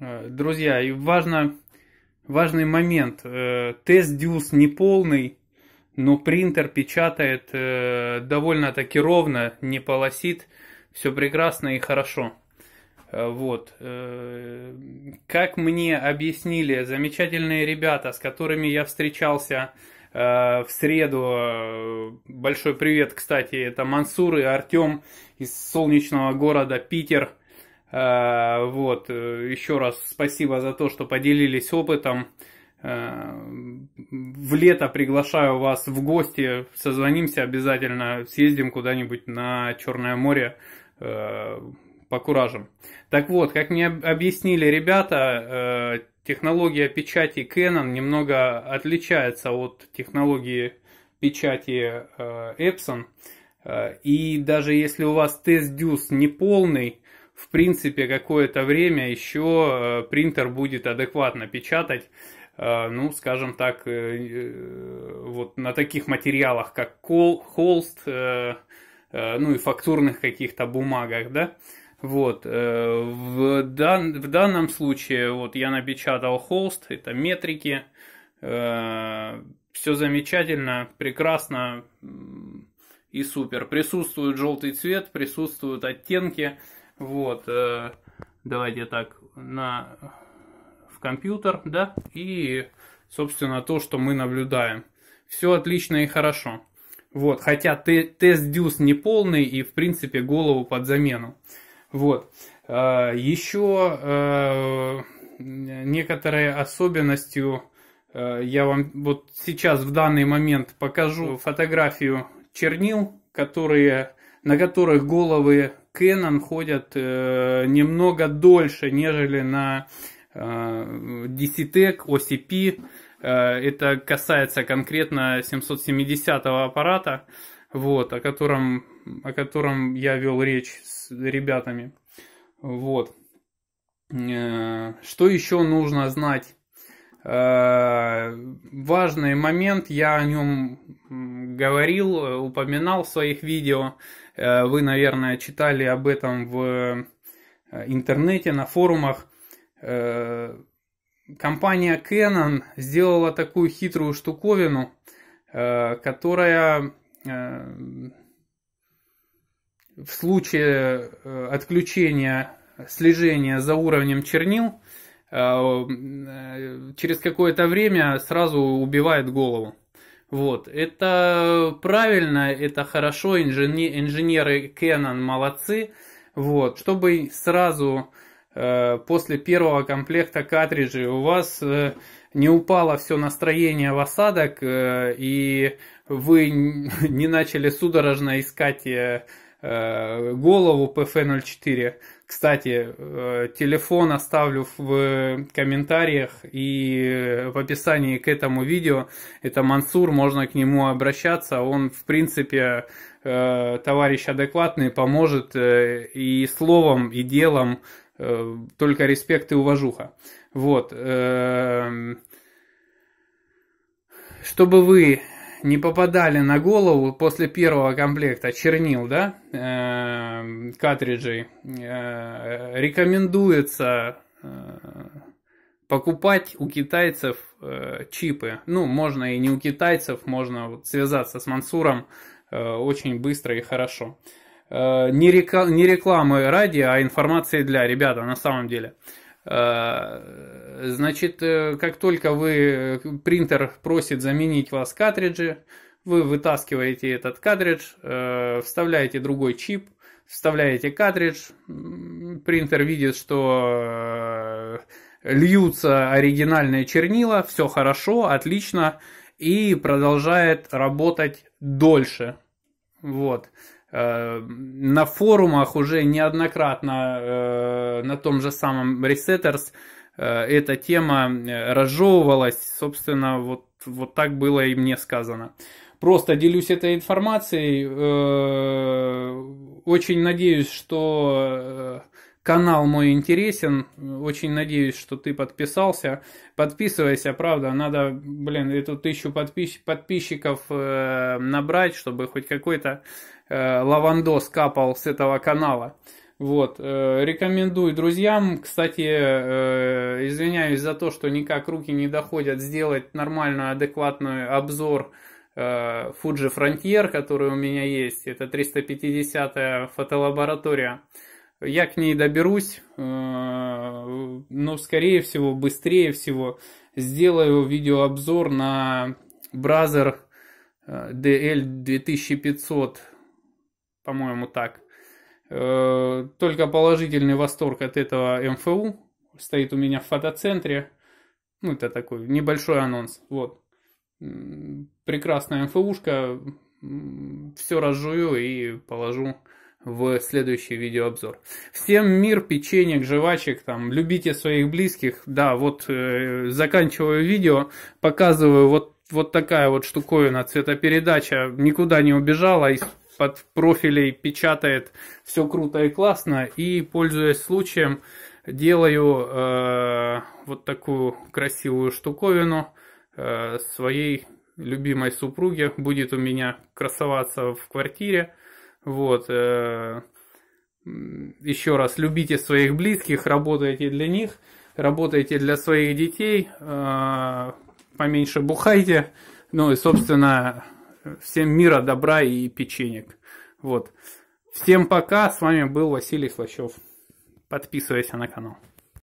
Э, друзья, и важно, важный момент. Э, тест дюс не полный, но принтер печатает э, довольно-таки ровно, не полосит. Все прекрасно и хорошо. Вот. Как мне объяснили замечательные ребята, с которыми я встречался в среду. Большой привет, кстати, это Мансур и Артем из солнечного города Питер – Э, вот, э, еще раз спасибо за то, что поделились опытом. Э, в лето приглашаю вас в гости, созвонимся обязательно, съездим куда-нибудь на Черное море, по куражам. Так вот, как мне объяснили ребята, технология печати Canon немного отличается от технологии печати Epson. И даже если у вас тест-дюс не полный, в принципе, какое-то время еще э, принтер будет адекватно печатать, э, ну, скажем так, э, вот на таких материалах, как холст, ну и фактурных каких-то бумагах, да, вот, в, дан, в данном случае, вот, я напечатал холст, это метрики, все замечательно, прекрасно и супер. Присутствует желтый цвет, присутствуют оттенки, вот, э, давайте так, на, в компьютер, да, и, собственно, то, что мы наблюдаем. Все отлично и хорошо. Вот, хотя тест дюс не полный и, в принципе, голову под замену. Вот. Э, еще э, некоторой особенностью э, я вам вот сейчас в данный момент покажу фотографию чернил, которые, на которых головы Canon ходят э, немного дольше, нежели на э, DCTEC, OCP. Э, это касается конкретно 770 аппарата, вот, о, котором, о котором я вел речь с ребятами. Вот. Э, что еще нужно знать? Э, важный момент, я о нем говорил, э, упоминал в своих видео. Э, вы, наверное, читали об этом в э, интернете, на форумах. Э, компания Canon сделала такую хитрую штуковину, которая в случае отключения слежения за уровнем чернил через какое-то время сразу убивает голову. Вот, это правильно, это хорошо, инженеры, инженеры Canon молодцы. Вот, чтобы сразу э, после первого комплекта картриджей у вас э, не упало все настроение в осадок э, и вы не начали судорожно искать э, Э, голову PF04. Кстати, э, телефон оставлю в комментариях и в описании к этому видео. Это Мансур, можно к нему обращаться. Он, в принципе, э, товарищ адекватный, поможет и словом, и делом. Только респект и уважуха. Вот эм, чтобы вы не попадали на голову после первого комплекта чернил, да, э, картриджей, э, рекомендуется э, покупать у китайцев э, чипы. Ну, можно и не у китайцев, можно вот связаться с Мансуром э, очень быстро и хорошо. Э, не, река- не рекламы ради, а информации для ребята на самом деле. Э, Э, значит, э, как только вы э, принтер просит заменить вас картриджи, вы вытаскиваете этот картридж, вставляете другой чип, вставляете картридж, принтер видит, что льются оригинальные чернила, все хорошо, отлично, и продолжает работать дольше. Вот. Эм, на форумах уже неоднократно э, на том же самом Resetters э, эта тема э, разжевывалась. Собственно, вот, вот так было и мне сказано. Просто делюсь этой информацией. Очень надеюсь, что канал мой интересен. Очень надеюсь, что ты подписался. Подписывайся, правда. Надо, блин, эту тысячу подпис- подписчиков э, набрать, чтобы хоть какой-то э, лавандос капал с этого канала. Вот, э, рекомендую друзьям. Кстати, э, извиняюсь за то, что никак руки не доходят сделать нормальную, адекватный обзор э, Fuji Frontier, который у меня есть. Это 350-я фотолаборатория я к ней доберусь, э, но, скорее всего, быстрее всего сделаю видеообзор на Бразер DL э, 2500, по-моему, так. Э, только положительный восторг от этого МФУ. Эм стоит у меня в фотоцентре. Ну, это такой небольшой анонс. Вот. Прекрасная МФУшка. Эм Все разжую и положу в следующий видеообзор. Всем мир, печенек, жвачек, там, любите своих близких. Да, вот э, заканчиваю видео, показываю вот, вот такая вот штуковина, цветопередача никуда не убежала, из-под профилей печатает все круто и классно. И, пользуясь случаем, делаю э, вот такую красивую штуковину э, своей любимой супруге. Будет у меня красоваться в квартире. Вот. Э, еще раз, любите своих близких, работайте для них, работайте для своих детей, э, поменьше бухайте. Ну и, собственно, всем мира, добра и печенек. Вот. Всем пока, с вами был Василий Слащев. Подписывайся на канал.